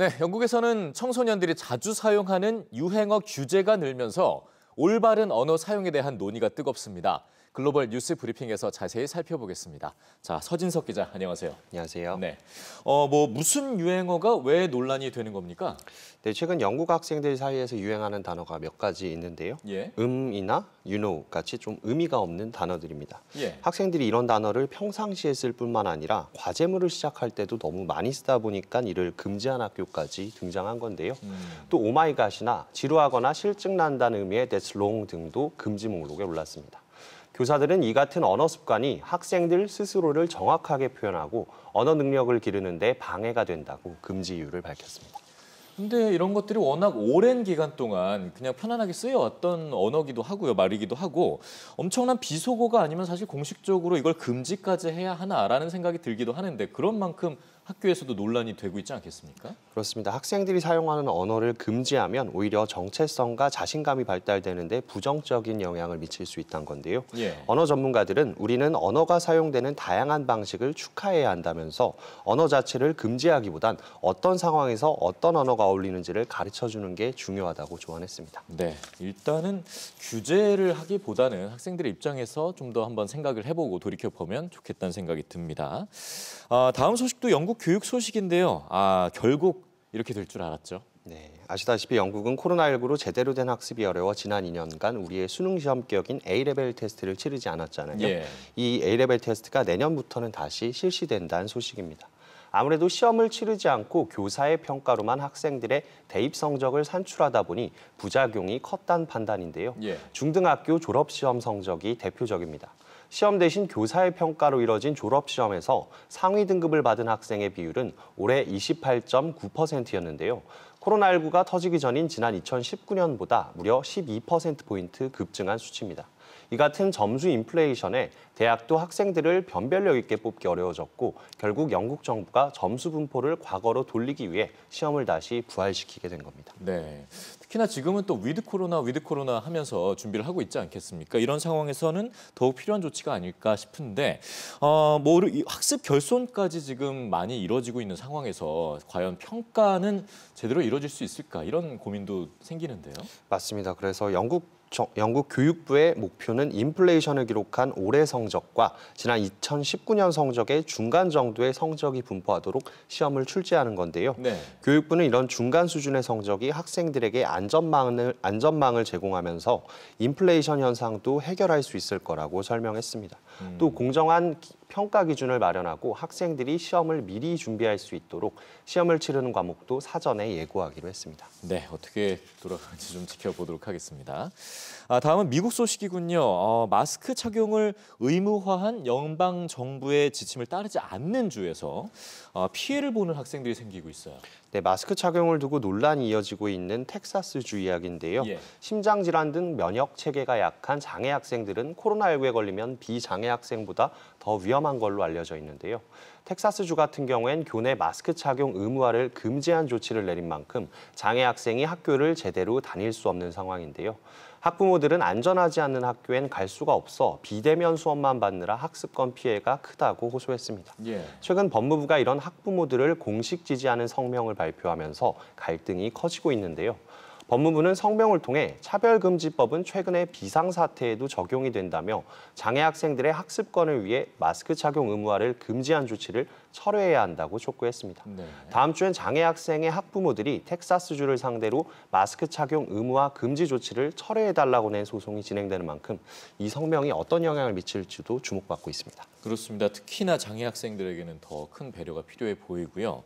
네, 영국에서는 청소년들이 자주 사용하는 유행어 규제가 늘면서 올바른 언어 사용에 대한 논의가 뜨겁습니다. 글로벌 뉴스 브리핑에서 자세히 살펴보겠습니다. 자, 서진석 기자, 안녕하세요. 안녕하세요. 네. 어, 뭐 무슨 유행어가 왜 논란이 되는 겁니까? 네, 최근 영국 학생들 사이에서 유행하는 단어가 몇 가지 있는데요. 예. 음이나 you know 같이 좀 의미가 없는 단어들입니다. 예. 학생들이 이런 단어를 평상시에 쓸 뿐만 아니라 과제물을 시작할 때도 너무 많이 쓰다 보니까 이를 금지한 학교까지 등장한 건데요. 음. 또 오마이갓이나 지루하거나 실증난다는 의미의 That's w o n g 등도 금지 목록에 올랐습니다. 교사들은 이 같은 언어 습관이 학생들 스스로를 정확하게 표현하고 언어 능력을 기르는데 방해가 된다고 금지 이유를 밝혔습니다. 근데 이런 것들이 워낙 오랜 기간 동안 그냥 편안하게 쓰여왔던 언어기도 하고요, 말이기도 하고 엄청난 비속어가 아니면 사실 공식적으로 이걸 금지까지 해야 하나라는 생각이 들기도 하는데 그런 만큼 학교에서도 논란이 되고 있지 않겠습니까? 그렇습니다. 학생들이 사용하는 언어를 금지하면 오히려 정체성과 자신감이 발달되는데 부정적인 영향을 미칠 수 있다는 건데요. 예. 언어 전문가들은 우리는 언어가 사용되는 다양한 방식을 축하해야 한다면서 언어 자체를 금지하기보단 어떤 상황에서 어떤 언어가 어울리는지를 가르쳐주는 게 중요하다고 조언했습니다. 네, 일단은 규제를 하기보다는 학생들의 입장에서 좀 더 한번 생각을 해보고 돌이켜보면 좋겠다는 생각이 듭니다. 아, 다음 소식도 영국 교육 소식인데요. 아, 결국 이렇게 될 줄 알았죠. 네, 아시다시피 영국은 코로나19로 제대로 된 학습이 어려워 지난 2년간 우리의 수능 시험 격인 A레벨 테스트를 치르지 않았잖아요. 예. 이 A레벨 테스트가 내년부터는 다시 실시된다는 소식입니다. 아무래도 시험을 치르지 않고 교사의 평가로만 학생들의 대입 성적을 산출하다 보니 부작용이 컸단 판단인데요. 예. 중등학교 졸업 시험 성적이 대표적입니다. 시험 대신 교사의 평가로 이뤄진 졸업시험에서 상위 등급을 받은 학생의 비율은 올해 28.9%였는데요. 코로나19가 터지기 전인 지난 2019년보다 무려 12%포인트 급증한 수치입니다. 이 같은 점수 인플레이션에 대학도 학생들을 변별력 있게 뽑기 어려워졌고 결국 영국 정부가 점수 분포를 과거로 돌리기 위해 시험을 다시 부활시키게 된 겁니다. 네. 특히나 지금은 또 위드 코로나 위드 코로나 하면서 준비를 하고 있지 않겠습니까? 이런 상황에서는 더욱 필요한 조치가 아닐까 싶은데 어, 뭐 학습 결손까지 지금 많이 이뤄지고 있는 상황에서 과연 평가는 제대로 이뤄질 수 있을까 이런 고민도 생기는데요. 맞습니다. 그래서 영국 영국 교육부의 목표는 인플레이션을 기록한 올해 성적과 지난 2019년 성적의 중간 정도의 성적이 분포하도록 시험을 출제하는 건데요. 네. 교육부는 이런 중간 수준의 성적이 학생들에게 안전망을, 안전망을 제공하면서 인플레이션 현상도 해결할 수 있을 거라고 설명했습니다. 음. 또 공정한 평가 기준을 마련하고 학생들이 시험을 미리 준비할 수 있도록 시험을 치르는 과목도 사전에 예고하기로 했습니다. 네, 어떻게 돌아갈지좀 지켜보도록 하겠습니다. 아, 다음은 미국 소식이군요. 어, 마스크 착용을 의무화한 연방 정부의 지침을 따르지 않는 주에서 어, 피해를 보는 학생들이 생기고 있어요. 네, 마스크 착용을 두고 논란이 이어지고 있는 텍사스 주 이야기인데요. 예. 심장질환 등 면역 체계가 약한 장애 학생들은 코로나19에 걸리면 비장애 학생보다 더 위험 위험한 걸로 알려져 있는데요. 텍사스주 같은 경우엔 교내 마스크 착용 의무화를 금지한 조치를 내린 만큼 장애 학생이 학교를 제대로 다닐 수 없는 상황인데요. 학부모들은 안전하지 않는 학교엔 갈 수가 없어 비대면 수업만 받느라 학습권 피해가 크다고 호소했습니다. 예. 최근 법무부가 이런 학부모들을 공식 지지하는 성명을 발표하면서 갈등이 커지고 있는데요. 법무부는 성명을 통해 차별금지법은 최근에 비상사태에도 적용이 된다며 장애 학생들의 학습권을 위해 마스크 착용 의무화를 금지한 조치를 철회해야 한다고 촉구했습니다. 네. 다음 주엔 장애 학생의 학부모들이 텍사스주를 상대로 마스크 착용 의무화 금지 조치를 철회해달라고 낸 소송이 진행되는 만큼 이 성명이 어떤 영향을 미칠지도 주목받고 있습니다. 그렇습니다. 특히나 장애 학생들에게는 더 큰 배려가 필요해 보이고요.